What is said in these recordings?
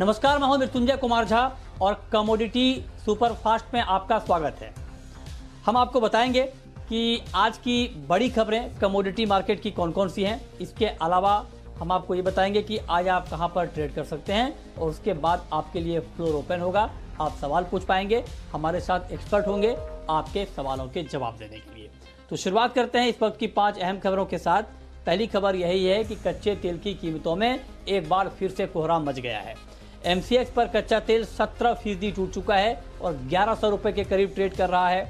नमस्कार मैं हूं मृत्युंजय कुमार झा और कमोडिटी सुपरफास्ट में आपका स्वागत है हम आपको बताएंगे कि आज की बड़ी खबरें कमोडिटी मार्केट की कौन कौन सी हैं इसके अलावा हम आपको ये बताएंगे कि आज आप कहां पर ट्रेड कर सकते हैं और उसके बाद आपके लिए फ्लोर ओपन होगा आप सवाल पूछ पाएंगे हमारे साथ एक्सपर्ट होंगे आपके सवालों के जवाब देने के लिए तो शुरुआत करते हैं इस वक्त की पांच अहम खबरों के साथ पहली खबर यही है कि कच्चे तेल की कीमतों में एक बार फिर से कोहरा मच गया है एम पर कच्चा तेल 17 फीसदी टूट चुका है और ग्यारह सौ रुपये के करीब ट्रेड कर रहा है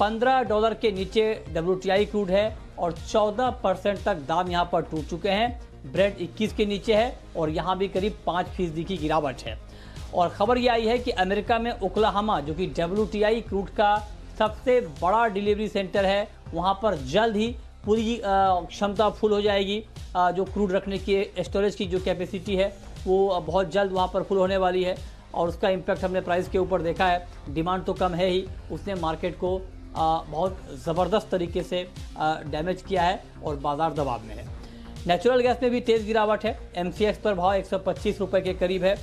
15 डॉलर के नीचे डब्ल्यू क्रूड है और 14 परसेंट तक दाम यहाँ पर टूट चुके हैं ब्रेड 21 के नीचे है और यहाँ भी करीब 5 फीसदी की गिरावट है और खबर यह आई है कि अमेरिका में ओकलाहमा जो कि डब्ल्यू क्रूड का सबसे बड़ा डिलीवरी सेंटर है वहाँ पर जल्द ही पूरी क्षमता फुल हो जाएगी जो क्रूड रखने की स्टोरेज की जो कैपेसिटी है वो बहुत जल्द वहाँ पर फुल होने वाली है और उसका इम्पैक्ट हमने प्राइस के ऊपर देखा है डिमांड तो कम है ही उसने मार्केट को बहुत ज़बरदस्त तरीके से डैमेज किया है और बाज़ार दबाव में है नेचुरल गैस में भी तेज़ गिरावट है एम पर भाव एक सौ के करीब है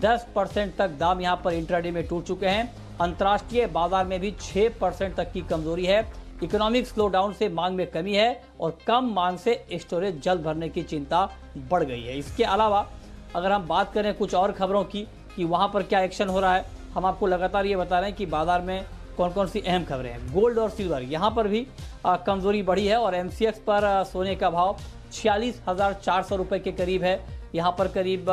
दस परसेंट तक दाम यहाँ पर इंट्राडे में टूट चुके हैं अंतर्राष्ट्रीय बाजार में भी छः परसेंट तक की कमजोरी है इकोनॉमिक स्लो डाउन से मांग में कमी है और कम मांग से स्टोरेज जल्द भरने की चिंता बढ़ गई है इसके अलावा अगर हम बात करें कुछ और खबरों की कि वहाँ पर क्या एक्शन हो रहा है हम आपको लगातार ये बता रहे हैं कि बाजार में कौन कौन सी अहम खबरें हैं गोल्ड और सिल्वर यहाँ पर भी कमज़ोरी बढ़ी है और एम पर सोने का भाव छियालीस हज़ार चार सौ रुपये के करीब है यहाँ पर करीब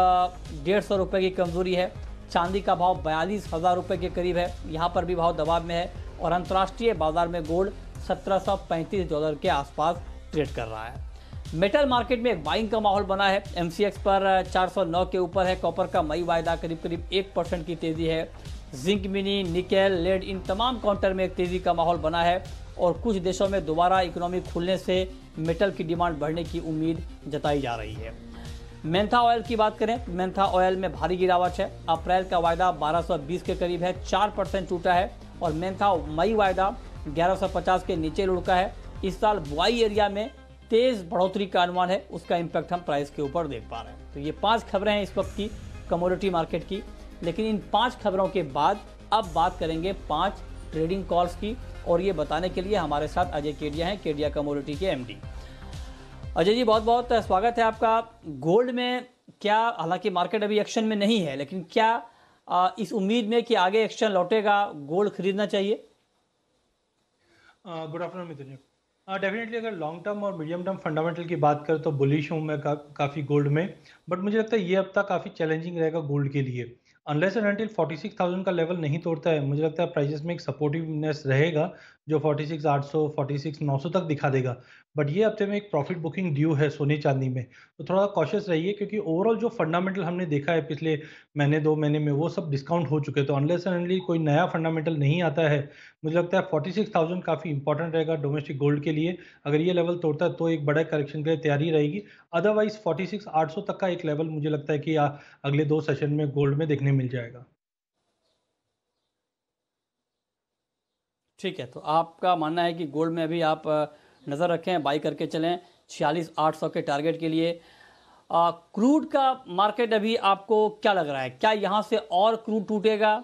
डेढ़ सौ रुपये की कमज़ोरी है चांदी का भाव बयालीस हज़ार रुपये के करीब है यहाँ पर भी भाव दबाव में है और अंतर्राष्ट्रीय बाजार में गोल्ड सत्रह सौ पैंतीस डॉलर के आसपास ट्रेड कर रहा है मेटल मार्केट में एक बाइंग का माहौल बना है एम पर 409 के ऊपर है कॉपर का मई वायदा करीब करीब एक परसेंट की तेज़ी है जिंक मिनी निकेल लेड इन तमाम काउंटर में एक तेज़ी का माहौल बना है और कुछ देशों में दोबारा इकोनॉमी खुलने से मेटल की डिमांड बढ़ने की उम्मीद जताई जा रही है मेंथा ऑयल की बात करें मेंथा ऑयल में भारी गिरावट है अप्रैल का वायदा 1220 के करीब है चार परसेंट टूटा है और मेंथा मई वायदा 1150 के नीचे लुढ़का है इस साल बुआई एरिया में तेज बढ़ोतरी का अनुमान है उसका इम्पैक्ट हम प्राइस के ऊपर देख पा रहे हैं तो ये पांच खबरें हैं इस वक्त की कमोडिटी मार्केट की लेकिन इन पांच खबरों के बाद अब बात करेंगे पांच ट्रेडिंग कॉल्स की और ये बताने के लिए हमारे साथ अजय केडिया हैं केडिया कमोडिटी के एमडी अजय जी बहुत बहुत स्वागत है आपका गोल्ड में क्या हालांकि मार्केट अभी एक्शन में नहीं है लेकिन क्या आ, इस उम्मीद में कि आगे एक्शन लौटेगा गोल्ड खरीदना चाहिए गुड आफ्टरनून मित्र जी डेफिनेटली हाँ, अगर लॉन्ग टर्म और मीडियम टर्म फंडामेंटल की बात करें तो बुलिश हूँ मैं का, काफ़ी गोल्ड में बट मुझे लगता है ये हफ्ता काफ़ी चैलेंजिंग रहेगा गोल्ड के लिए अनलेस एंड अनटिल 46,000 का लेवल नहीं तोड़ता है मुझे लगता है प्राइसेस में एक सपोर्टिवनेस रहेगा जो 46,800, 46,900 तक दिखा देगा बट ये हफ्ते में एक प्रॉफिट बुकिंग ड्यू है सोने चांदी में तो थोड़ा कॉशियस रहिए क्योंकि ओवरऑल जो फंडामेंटल हमने देखा है पिछले महीने दो महीने में वो सब डिस्काउंट हो चुके तो अनलेस अनली कोई नया फंडामेंटल नहीं आता है मुझे लगता है फोर्टी सिक्स थाउजेंड काफ़ी इंपॉर्टेंट रहेगा डोमेस्टिक गोल्ड के लिए अगर ये लेवल तोड़ता है तो एक बड़ा करेक्शन के लिए तैयारी रहेगी अदरवाइज फोर्टी सिक्स आठ सौ तक का एक लेवल मुझे लगता है कि अगले दो सेशन में गोल्ड में देखने मिल जाएगा ठीक है तो आपका मानना है कि गोल्ड में अभी आप नज़र रखें बाई करके चलें छियालीस आठ सौ के टारगेट के लिए क्रूड का मार्केट अभी आपको क्या लग रहा है क्या यहाँ से और क्रूड टूटेगा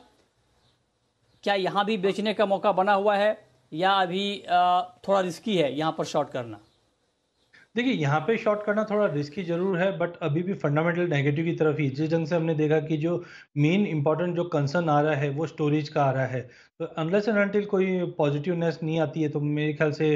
क्या यहाँ भी बेचने का मौका बना हुआ है या अभी आ, थोड़ा रिस्की है यहाँ पर शॉर्ट करना देखिए यहाँ पे शॉर्ट करना थोड़ा रिस्की जरूर है बट अभी भी फंडामेंटल नेगेटिव की तरफ ही जिस ढंग से हमने देखा कि जो मेन इंपॉर्टेंट जो कंसर्न आ रहा है वो स्टोरेज का आ रहा है अनलेस एंड अनटिल कोई पॉजिटिवनेस नहीं आती है तो मेरे ख्याल से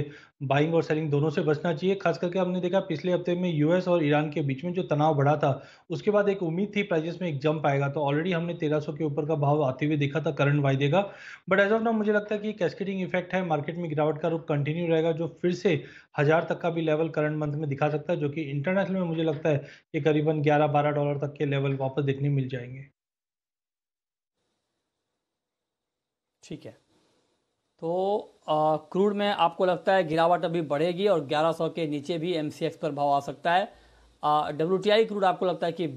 बाइंग और सेलिंग दोनों से बचना चाहिए खास करके हमने देखा पिछले हफ्ते में यूएस और ईरान के बीच में जो तनाव बढ़ा था उसके बाद एक उम्मीद थी प्राइजेस में एक जंप आएगा तो ऑलरेडी हमने 1300 के ऊपर का भाव आते हुए देखा था करंट वाई का बट एज ऑफ नाउ मुझे लगता है कि कैस्केटिंग इफेक्ट है मार्केट में गिरावट का रूप कंटिन्यू रहेगा जो फिर से हज़ार तक का भी लेवल करंट मंथ में दिखा सकता है जो कि इंटरनेशनल में मुझे लगता है कि करीबन ग्यारह बारह डॉलर तक के लेवल वापस देखने मिल जाएंगे ठीक है तो क्रूड में आपको लगता है गिरावट अभी बढ़ेगी और 1100 के नीचे भी एम पर भाव आ सकता है डब्ल्यू टी क्रूड आपको लगता है कि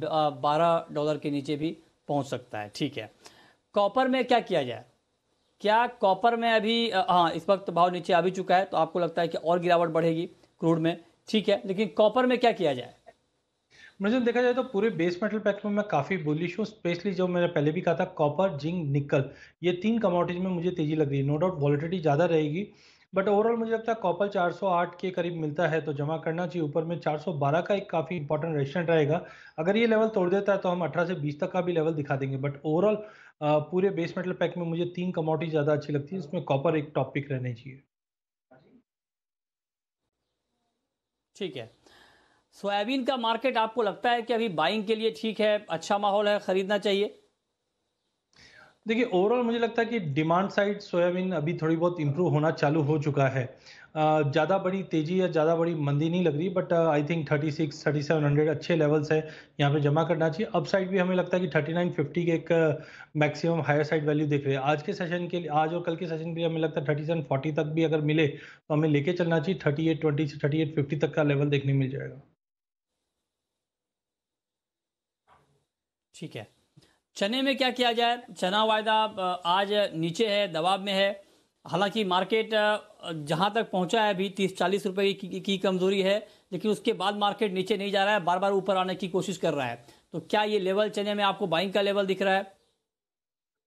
बारह डॉलर के नीचे भी पहुंच सकता है ठीक है कॉपर में क्या किया जाए क्या कॉपर में अभी हाँ इस वक्त भाव नीचे आ भी चुका है तो आपको लगता है कि और गिरावट बढ़ेगी क्रूड में ठीक है लेकिन कॉपर में क्या किया जाए मुझे देखा जाए तो पूरे बेस मेटल पैक्स में मैं काफ़ी बुलिश हूँ स्पेशली जो मैंने पहले भी कहा था कॉपर जिंक निकल ये तीन कमोडिटीज में मुझे तेजी लग रही है नो डाउट वॉलिटिटी ज़्यादा रहेगी बट ओवरऑल मुझे लगता है कॉपर 408 के करीब मिलता है तो जमा करना चाहिए ऊपर में 412 का एक काफ़ी इंपॉर्टेंट रेजिस्टेंट रहेगा अगर ये लेवल तोड़ देता है तो हम 18 से 20 तक का भी लेवल दिखा देंगे बट ओवरऑल पूरे बेस मेटल पैक में मुझे तीन कमोडिटी ज़्यादा अच्छी लगती है इसमें कॉपर एक टॉपिक रहना चाहिए ठीक है सोयाबीन का मार्केट आपको लगता है कि अभी बाइंग के लिए ठीक है अच्छा माहौल है खरीदना चाहिए देखिए ओवरऑल मुझे लगता है कि डिमांड साइड सोयाबीन अभी थोड़ी बहुत इंप्रूव होना चालू हो चुका है ज़्यादा बड़ी तेज़ी या ज़्यादा बड़ी मंदी नहीं लग रही बट आई थिंक 36, 3700 अच्छे लेवल्स है यहाँ पे जमा करना चाहिए अप साइड भी हमें लगता है कि 3950 के एक मैक्सिमम हायर साइड वैल्यू देख रहे हैं आज के सेशन के लिए आज और कल के सेशन के लिए हमें लगता है थर्टी सेवन फोर्टी तक भी अगर मिले तो हमें लेके चलना चाहिए थर्टी एट ट्वेंटी से थर्टी एट फिफ्टी तक का लेवल देखने मिल जाएगा ठीक है चने में क्या किया जाए चना वायदा आज नीचे है दबाव में है हालांकि मार्केट जहां तक पहुंचा है अभी तीस चालीस रुपए की, की कमजोरी है लेकिन उसके बाद मार्केट नीचे नहीं जा रहा है बार बार ऊपर आने की कोशिश कर रहा है तो क्या ये लेवल चने में आपको बाइंग का लेवल दिख रहा है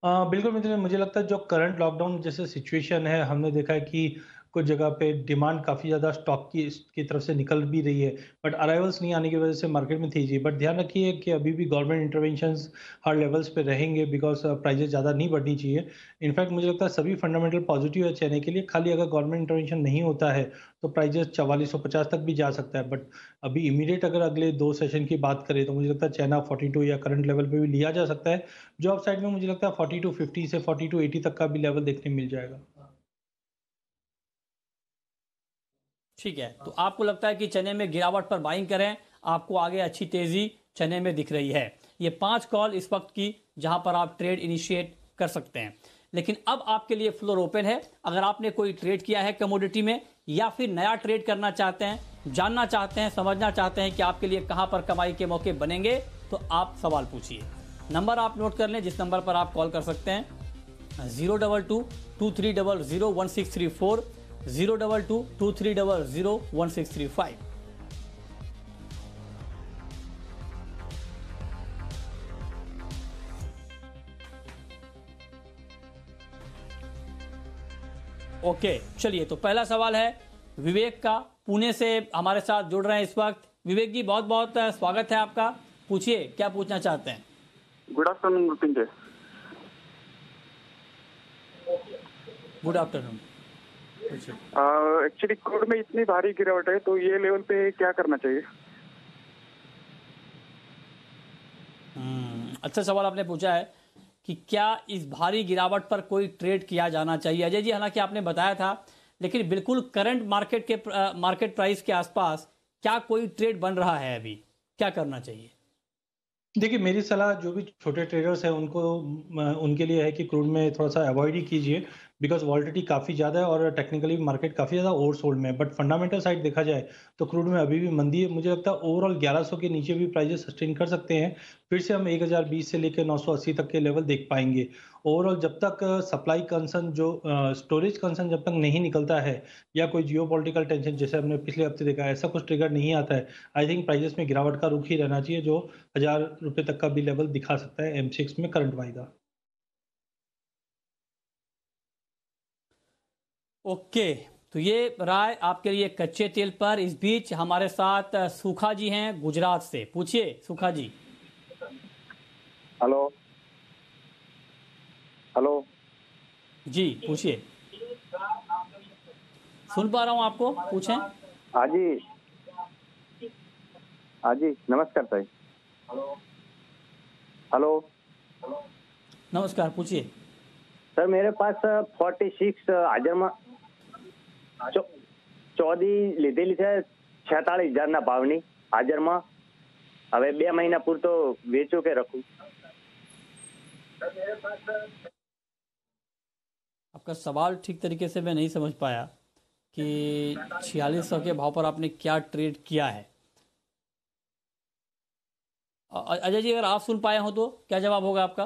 आ, बिल्कुल मित्र मुझे लगता है जो करंट लॉकडाउन जैसे सिचुएशन है हमने देखा है कि कुछ जगह पे डिमांड काफ़ी ज़्यादा स्टॉक की की तरफ से निकल भी रही है बट अराइवल्स नहीं आने की वजह से मार्केट में थी जी बट ध्यान रखिए कि अभी भी गवर्नमेंट इंटरवेंशन हर लेवल्स पे रहेंगे बिकॉज प्राइजेस ज़्यादा नहीं बढ़नी चाहिए इनफैक्ट मुझे लगता है सभी फंडामेंटल पॉजिटिव है चेन्नई के लिए खाली अगर गवर्नमेंट इंटरवेंशन नहीं होता है तो प्राइजेस चवालीस तक भी जा सकता है बट अभी इमीडिएट अगर अगले दो सेशन की बात करें तो मुझे लगता है चाइना टू या करंट लेवल पर भी लिया जा सकता है जो साइड में मुझे लगता है टू फिफ्टी से टू एटी तक का भी लेवल देखने मिल जाएगा ठीक है तो आपको लगता है कि चने में गिरावट पर बाइंग करें आपको आगे अच्छी तेजी चने में दिख रही है ये पांच कॉल इस वक्त की जहां पर आप ट्रेड इनिशिएट कर सकते हैं लेकिन अब आपके लिए फ्लोर ओपन है अगर आपने कोई ट्रेड किया है कमोडिटी में या फिर नया ट्रेड करना चाहते हैं जानना चाहते हैं समझना चाहते हैं कि आपके लिए कहां पर कमाई के मौके बनेंगे तो आप सवाल पूछिए नंबर आप नोट कर लें जिस नंबर पर आप कॉल कर सकते हैं zero double two two three double zero one six three four zero double two two three double zero one six three five okay चलिए तो पहला सवाल है विवेक का पुणे से हमारे साथ जुड़ रहे हैं इस वक्त विवेक जी बहुत बहुत स्वागत है आपका पूछिए क्या पूछना चाहते हैं good afternoon good afternoon actually अच्छा। क्रूड में इतनी भारी गिरावट है तो ये लेवल पे क्या करना चाहिए हम्म, अच्छा सवाल आपने पूछा है कि क्या इस भारी गिरावट पर कोई ट्रेड किया जाना चाहिए अजय जी हालांकि आपने बताया था लेकिन बिल्कुल करंट मार्केट के आ, मार्केट प्राइस के आसपास क्या कोई ट्रेड बन रहा है अभी क्या करना चाहिए देखिए मेरी सलाह जो भी छोटे ट्रेडर्स हैं उनको उनके लिए है कि क्रूड में थोड़ा सा अवॉइड ही कीजिए बिकॉज वॉलिटी काफ़ी ज़्यादा है और टेक्निकली मार्केट काफ़ी ज़्यादा ओवर सोल्ड में बट फंडामेंटल साइड देखा जाए तो क्रूड में अभी भी मंदी है मुझे लगता है ओवरऑल सौ के नीचे भी प्राइजेस सस्टेन कर सकते हैं फिर से हम बीस से लेकर अस्सी तक के लेवल देख पाएंगे ओवरऑल जब तक सप्लाई uh, कंसर्न जो स्टोरेज uh, कंसर्न जब तक नहीं निकलता है या कोई जियो टेंशन जैसे हमने पिछले हफ्ते देखा ऐसा कुछ ट्रिगर नहीं आता है आई थिंक प्राइजेस में गिरावट का रुख ही रहना चाहिए जो हज़ार रुपये तक का भी लेवल दिखा सकता है एम में करंट का ओके तो ये राय आपके लिए कच्चे तेल पर इस बीच हमारे साथ सूखा जी हैं गुजरात से पूछिए सूखा जी हेलो हेलो जी पूछिए सुन पा रहा हूँ आपको पूछें हाँ जी हाँ जी नमस्कार भाई हेलो नमस्कार पूछिए सर मेरे पास फोर्टी सिक्स हजरमा लीधेली ચોદી લીધેલી છે છેતાળીસ હજારના ભાવની હાજરમાં હવે બે મહિના પૂરતો વેચું के रखू आपका सवाल ठीक तरीके से मैं नहीं समझ पाया कि छियालीस सौ के भाव पर आपने क्या ट्रेड किया है अजय जी अगर आप सुन पाए हो तो क्या जवाब होगा आपका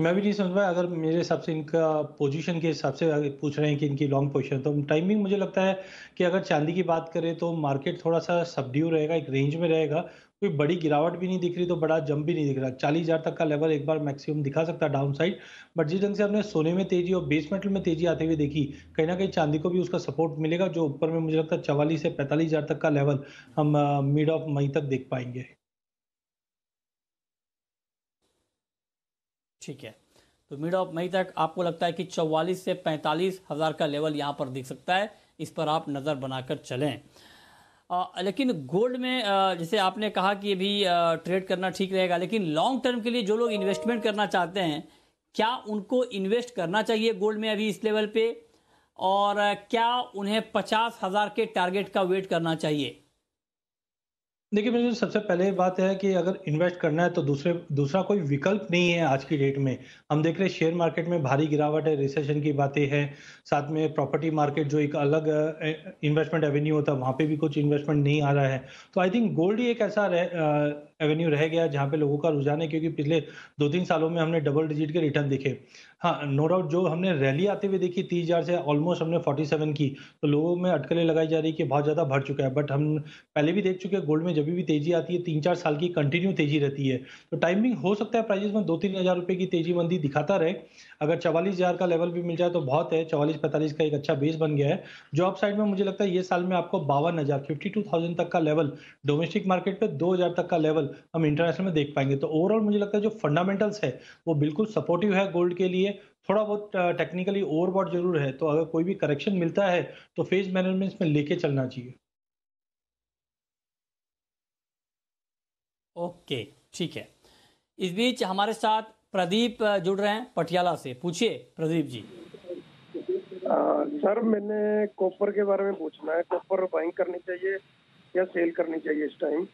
मैं भी नहीं समझ पाया अगर मेरे हिसाब से इनका पोजीशन के हिसाब से पूछ रहे हैं कि इनकी लॉन्ग पोजीशन तो टाइमिंग मुझे लगता है कि अगर चांदी की बात करें तो मार्केट थोड़ा सा सबड्यू रहेगा एक रेंज में रहेगा कोई बड़ी गिरावट भी नहीं दिख रही तो बड़ा जंप भी नहीं दिख रहा चालीस हज़ार तक का लेवल एक बार मैक्सिमम दिखा सकता है डाउन साइड बट जिस ढंग से हमने सोने में तेजी और बेस मेटल में तेजी आते हुए देखी कहीं ना कहीं चांदी को भी उसका सपोर्ट मिलेगा जो ऊपर में मुझे लगता है चवालीस से पैंतालीस हज़ार तक का लेवल हम मिड uh, ऑफ मई तक देख पाएंगे ठीक है तो मिड ऑफ मई तक आपको लगता है कि चौवालीस से पैंतालीस हज़ार का लेवल यहाँ पर दिख सकता है इस पर आप नज़र बनाकर चलें आ, लेकिन गोल्ड में आ, जैसे आपने कहा कि अभी ट्रेड करना ठीक रहेगा लेकिन लॉन्ग टर्म के लिए जो लोग इन्वेस्टमेंट करना चाहते हैं क्या उनको इन्वेस्ट करना चाहिए गोल्ड में अभी इस लेवल पे और क्या उन्हें पचास हज़ार के टारगेट का वेट करना चाहिए देखिए मेरे सबसे पहले बात है कि अगर इन्वेस्ट करना है तो दूसरे दूसरा कोई विकल्प नहीं है आज की डेट में हम देख रहे हैं शेयर मार्केट में भारी गिरावट है रिसेशन की बातें हैं साथ में प्रॉपर्टी मार्केट जो एक अलग इन्वेस्टमेंट एवेन्यू होता है वहाँ पे भी कुछ इन्वेस्टमेंट नहीं आ रहा है तो आई थिंक गोल्ड ही एक ऐसा एवेन्यू रह गया जहाँ पे लोगों का रुझान है क्योंकि पिछले दो तीन सालों में हमने डबल डिजिट के रिटर्न देखे हाँ नो डाउट जो हमने रैली आते हुए देखी तीस हजार से ऑलमोस्ट हमने फोर्टी सेवन की तो लोगों में अटकलें लगाई जा रही है कि बहुत ज़्यादा भर चुका है बट हम पहले भी देख चुके हैं गोल्ड में जब भी तेजी आती है तीन चार साल की कंटिन्यू तेजी रहती है तो टाइमिंग हो सकता है प्राइजेस में दो तीन हज़ार रुपये की तेजी मंदी दिखाता रहे अगर चवालीस हज़ार का लेवल भी मिल जाए तो बहुत है चवालीस पैंतालीस का एक अच्छा बेस बन गया है आप साइड में मुझे लगता है ये साल में आपको बावन हज़ार फिफ्टी टू थाउजेंड तक का लेवल डोमेस्टिक मार्केट पे दो हज़ार तक का लेवल हम इंटरनेशनल में देख पाएंगे तो ओवरऑल मुझे लगता है जो फंडामेंटल्स है वो बिल्कुल सपोर्टिव है गोल्ड के लिए थोड़ा बहुत टेक्निकली ओवरबॉट जरूर है तो अगर कोई भी करेक्शन मिलता है तो फेज मैनेजमेंट में लेके चलना चाहिए ओके ठीक है इस बीच हमारे साथ प्रदीप जुड़ रहे हैं पटियाला से पूछिए प्रदीप जी सर मैंने कॉपर के बारे में पूछना है कॉपर बाइंग करनी चाहिए या सेल करनी चाहिए इस टाइम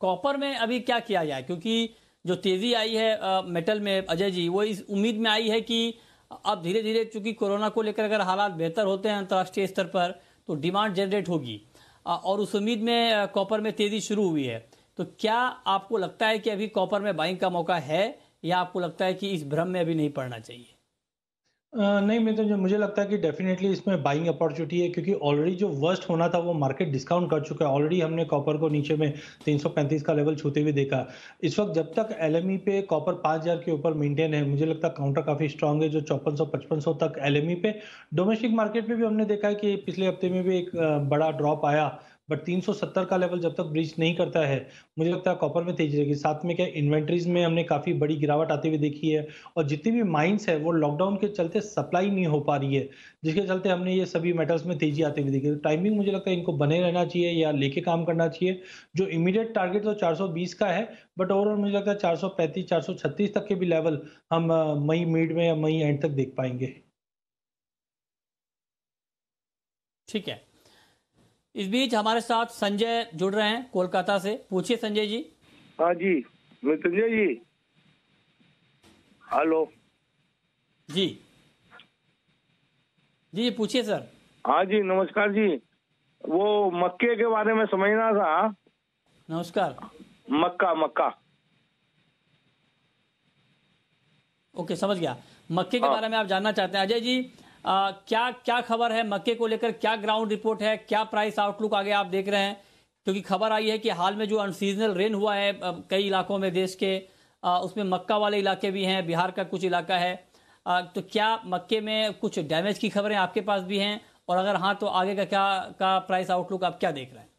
कॉपर में अभी क्या किया जाए क्योंकि जो तेजी आई है आ, मेटल में अजय जी वो इस उम्मीद में आई है कि अब धीरे धीरे चूंकि कोरोना को लेकर अगर हालात बेहतर होते हैं अंतर्राष्ट्रीय स्तर पर तो डिमांड जनरेट होगी और उस उम्मीद में कॉपर में तेजी शुरू हुई है तो क्या आपको लगता है कि अभी कॉपर में बाइंग का मौका है या आपको लगता है कि इस भ्रम में अभी नहीं पड़ना चाहिए नहीं मैं तो मुझे लगता है कि डेफिनेटली इसमें बाइंग अपॉर्चुनिटी है क्योंकि ऑलरेडी जो वर्स्ट होना था वो मार्केट डिस्काउंट कर चुका है ऑलरेडी हमने कॉपर को नीचे में 335 का लेवल छूते हुए देखा इस वक्त जब तक एल e पे कॉपर 5000 के ऊपर मेंटेन है मुझे लगता है काउंटर काफी स्ट्रांग है जो चौपन सौ तक एल e पे डोमेस्टिक मार्केट में भी हमने देखा है कि पिछले हफ्ते में भी एक बड़ा ड्रॉप आया बट 370 का लेवल जब तक ब्रीच नहीं करता है मुझे लगता है कॉपर में तेजी रहेगी साथ में क्या इन्वेंट्रीज में हमने काफ़ी बड़ी गिरावट आती हुई देखी है और जितनी भी माइंस है वो लॉकडाउन के चलते सप्लाई नहीं हो पा रही है जिसके चलते हमने ये सभी मेटल्स में तेजी आती हुई देखी तो टाइमिंग मुझे लगता है इनको बने रहना चाहिए या लेके काम करना चाहिए जो इमीडिएट टारगेट तो चार का है बट ओवरऑल मुझे लगता है चार सौ तक के भी लेवल हम मई मिड में या मई एंड तक देख पाएंगे ठीक है इस बीच हमारे साथ संजय जुड़ रहे हैं कोलकाता से पूछिए संजय जी हाँ जी मैं संजय जी हेलो जी जी पूछिए सर हाँ जी नमस्कार जी वो मक्के के बारे में समझना था नमस्कार मक्का मक्का ओके समझ गया मक्के हाँ। के बारे में आप जानना चाहते हैं अजय जी आ, क्या क्या खबर है मक्के को लेकर क्या ग्राउंड रिपोर्ट है क्या प्राइस आउटलुक आगे आप देख रहे हैं क्योंकि खबर आई है कि हाल में जो अनसीजनल रेन हुआ है कई इलाकों में देश के आ, उसमें मक्का वाले इलाके भी हैं बिहार का कुछ इलाका है आ, तो क्या मक्के में कुछ डैमेज की खबरें आपके पास भी हैं और अगर हाँ तो आगे का क्या का प्राइस आउटलुक आप क्या देख रहे हैं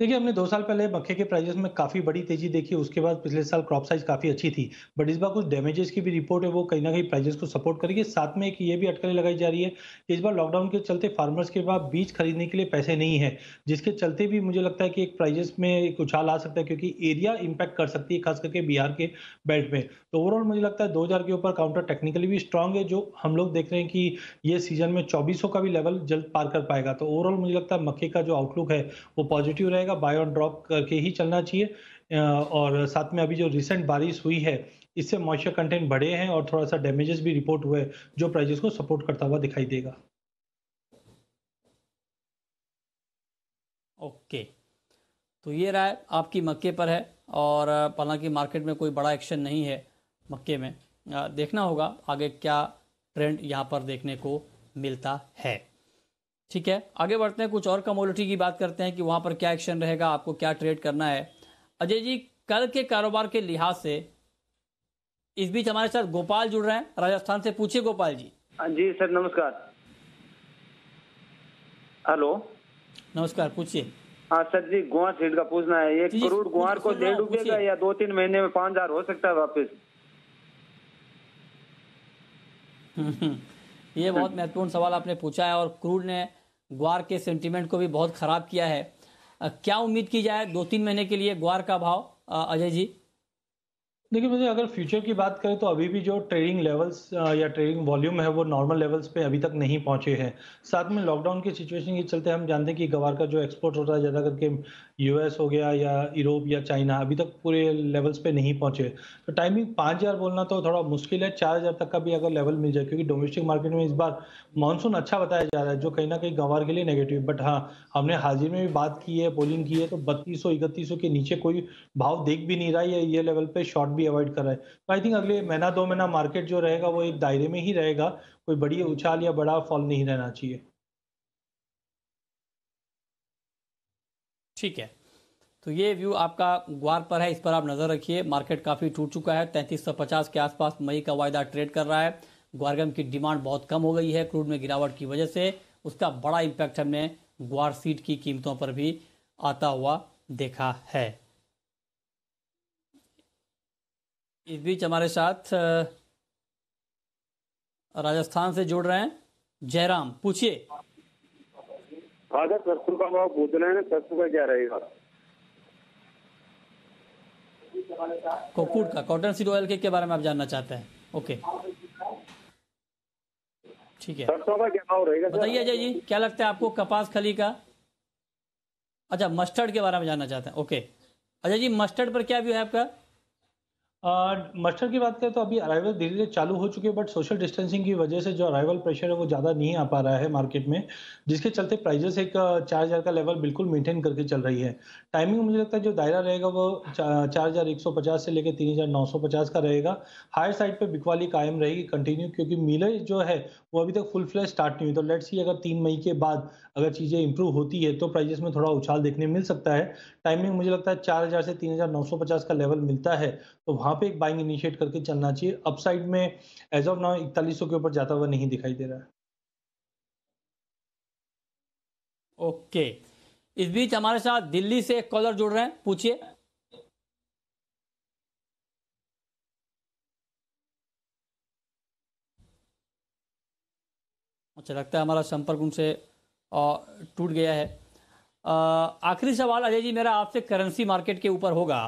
देखिए हमने दो साल पहले मक्के के प्राइजेस में काफ़ी बड़ी तेजी देखी उसके बाद पिछले साल क्रॉप साइज काफ़ी अच्छी थी बट इस बार कुछ डैमेजेस की भी रिपोर्ट है वो कहीं ना कहीं प्राइजेस को सपोर्ट करेगी साथ में एक ये भी अटकलें लगाई जा रही है कि इस बार लॉकडाउन के चलते फार्मर्स के पास बीज खरीदने के लिए पैसे नहीं है जिसके चलते भी मुझे लगता है कि एक प्राइजेस में एक उछाल आ सकता है क्योंकि एरिया इम्पैक्ट कर सकती है खास करके बिहार के बेल्ट में तो ओवरऑल मुझे लगता है दो के ऊपर काउंटर टेक्निकली भी स्ट्रांग है जो हम लोग देख रहे हैं कि ये सीजन में चौबीसों का भी लेवल जल्द पार कर पाएगा तो ओवरऑल मुझे लगता है मक्के का जो आउटलुक है वो पॉजिटिव रहेगा जाएगा बाय ऑन ड्रॉप करके ही चलना चाहिए और साथ में अभी जो रिसेंट बारिश हुई है इससे मॉइस्चर कंटेंट बढ़े हैं और थोड़ा सा डैमेजेस भी रिपोर्ट हुए जो प्राइजेस को सपोर्ट करता हुआ दिखाई देगा ओके तो ये राय आपकी मक्के पर है और हालांकि मार्केट में कोई बड़ा एक्शन नहीं है मक्के में देखना होगा आगे क्या ट्रेंड यहाँ पर देखने को मिलता है ठीक है आगे बढ़ते हैं कुछ और कमोडिटी की बात करते हैं कि वहां पर क्या एक्शन रहेगा आपको क्या ट्रेड करना है अजय जी कल के कारोबार के लिहाज से इस बीच हमारे साथ गोपाल जुड़ रहे हैं राजस्थान से पूछिए गोपाल जी हाँ जी सर नमस्कार हेलो नमस्कार पूछिए हाँ सर जी गुआर सीट का पूछना है एक करोड़ गुआर को दे डूबेगा या दो तीन महीने में पांच हजार हो सकता है वापस ये बहुत महत्वपूर्ण सवाल आपने पूछा है और क्रूड ने ग्वार के सेंटीमेंट को भी बहुत ख़राब किया है क्या उम्मीद की जाए दो तीन महीने के लिए ग्वार का भाव अजय जी देखिए मुझे अगर फ्यूचर की बात करें तो अभी भी जो ट्रेडिंग लेवल्स या ट्रेडिंग वॉल्यूम है वो नॉर्मल लेवल्स पे अभी तक नहीं पहुंचे हैं साथ में लॉकडाउन की सिचुएशन के चलते हम जानते हैं कि गवार का जो एक्सपोर्ट होता है ज़्यादा करके यूएस हो गया या यूरोप या चाइना अभी तक पूरे लेवल्स पे नहीं पहुंचे तो टाइमिंग पाँच हज़ार बोलना तो थोड़ा मुश्किल है चार हज़ार तक का भी अगर लेवल मिल जाए क्योंकि डोमेस्टिक मार्केट में इस बार मानसून अच्छा बताया जा रहा है जो कहीं ना कहीं गंवार के लिए नेगेटिव बट हाँ हमने हाजिर में भी बात की है पोलिंग की है तो बत्तीस सौ इकतीस सौ के नीचे कोई भाव देख भी नहीं रहा है ये लेवल पर शॉर्ट भी अवॉइड कर रहा है तो आई थिंक अगले महीना दो महीना मार्केट जो रहेगा वो एक दायरे में ही रहेगा कोई बड़ी उछाल या बड़ा फॉल नहीं रहना चाहिए ठीक है तो ये व्यू आपका ग्वार पर है इस पर आप नज़र रखिए मार्केट काफ़ी टूट चुका है तैंतीस सौ पचास के आसपास मई का वायदा ट्रेड कर रहा है ग्वारगम की डिमांड बहुत कम हो गई है क्रूड में गिरावट की वजह से उसका बड़ा इम्पैक्ट हमने ग्वार सीट की कीमतों पर भी आता हुआ देखा है इस बीच हमारे साथ राजस्थान से जुड़ रहे हैं जयराम पूछिए आधा सरसों का भाव पूछ रहे हैं सरसों का क्या रहेगा कोकूट का कॉटन सीड ऑयल के बारे में आप जानना चाहते हैं ओके ठीक है सरसों का क्या भाव रहेगा बताइए अजय जी क्या लगता है आपको कपास खली का अच्छा मस्टर्ड के बारे में जानना चाहते हैं ओके अजय जी मस्टर्ड पर क्या व्यू है आपका मस्टर की बात करें तो अभी अराइवल धीरे धीरे चालू हो चुके हैं बट सोशल डिस्टेंसिंग की वजह से जो अराइवल प्रेशर है वो ज़्यादा नहीं आ पा रहा है मार्केट में जिसके चलते प्राइजेस एक चार हज़ार का लेवल बिल्कुल मेंटेन करके चल रही है टाइमिंग मुझे लगता है जो दायरा रहेगा वो चार हज़ार एक सौ पचास से लेकर तीन हज़ार नौ सौ पचास का रहेगा हायर साइड पर बिकवाली कायम रहेगी कंटिन्यू क्योंकि मिलर जो है वो अभी तक फुल फ्लैश स्टार्ट नहीं हुई तो लेट्स सी अगर तीन मई के बाद अगर चीज़ें इंप्रूव होती है तो प्राइजेस में थोड़ा उछाल देखने मिल सकता है टाइमिंग मुझे लगता है चार हज़ार से तीन हज़ार नौ सौ पचास का लेवल मिलता है तो वहाँ पे एक बाइंग इनिशिएट करके चलना चाहिए अपसाइड में एज ऑफ नाउ इकतालीस के ऊपर जाता हुआ नहीं दिखाई दे रहा है ओके इस बीच हमारे साथ दिल्ली से एक कॉलर जुड़ रहे हैं पूछिए अच्छा लगता है हमारा संपर्क उनसे टूट गया है आखिरी सवाल अजय जी मेरा आपसे करेंसी मार्केट के ऊपर होगा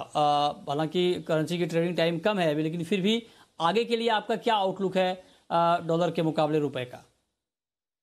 हालांकि करेंसी की ट्रेडिंग टाइम कम है अभी लेकिन फिर भी आगे के लिए आपका क्या आउटलुक है डॉलर के मुकाबले रुपए का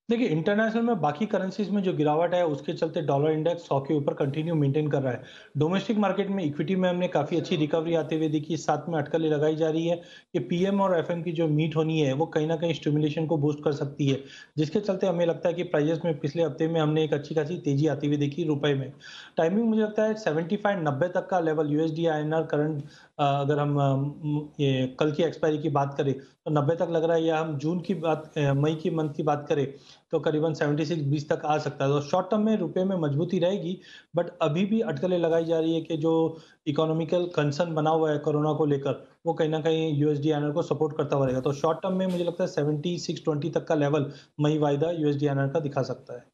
देखिए इंटरनेशनल में बाकी करेंसीज में जो गिरावट है उसके चलते डॉलर इंडेक्स सौ के ऊपर कंटिन्यू मेंटेन कर रहा है डोमेस्टिक मार्केट में इक्विटी में हमने काफी अच्छी रिकवरी आते हुए देखी साथ में अटकलें लगाई जा रही है कि पीएम और एफएम की जो मीट होनी है वो कहीं ना कहीं स्टिमुलेशन को बूस्ट कर सकती है जिसके चलते हमें लगता है कि प्राइजेस में पिछले हफ्ते में हमने एक अच्छी खासी तेजी आती हुई देखी रुपए में टाइमिंग मुझे लगता है सेवेंटी फाइव नब्बे तक का लेवल यूएसडी आई करंट अगर हम ये कल की एक्सपायरी की बात करें तो नब्बे तक लग रहा है या हम जून की बात मई की मंथ की बात करें तो करीबन 76 बीस तक आ सकता है तो शॉर्ट टर्म में रुपए में मजबूती रहेगी बट अभी भी अटकलें लगाई जा रही है कि जो इकोनॉमिकल कंसर्न बना हुआ है कोरोना को लेकर वो कहीं ना कहीं यूएसडी एनआर को सपोर्ट करता हुआ रहेगा तो शॉर्ट टर्म में मुझे लगता है सेवेंटी सिक्स ट्वेंटी तक का लेवल मई वायदा यूएसडी एनआर का दिखा सकता है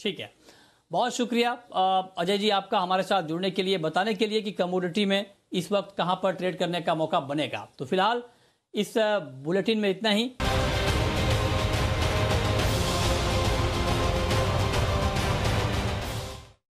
ठीक है बहुत शुक्रिया अजय जी आपका हमारे साथ जुड़ने के लिए बताने के लिए कि कमोडिटी में इस वक्त कहां पर ट्रेड करने का मौका बनेगा तो फिलहाल इस बुलेटिन में इतना ही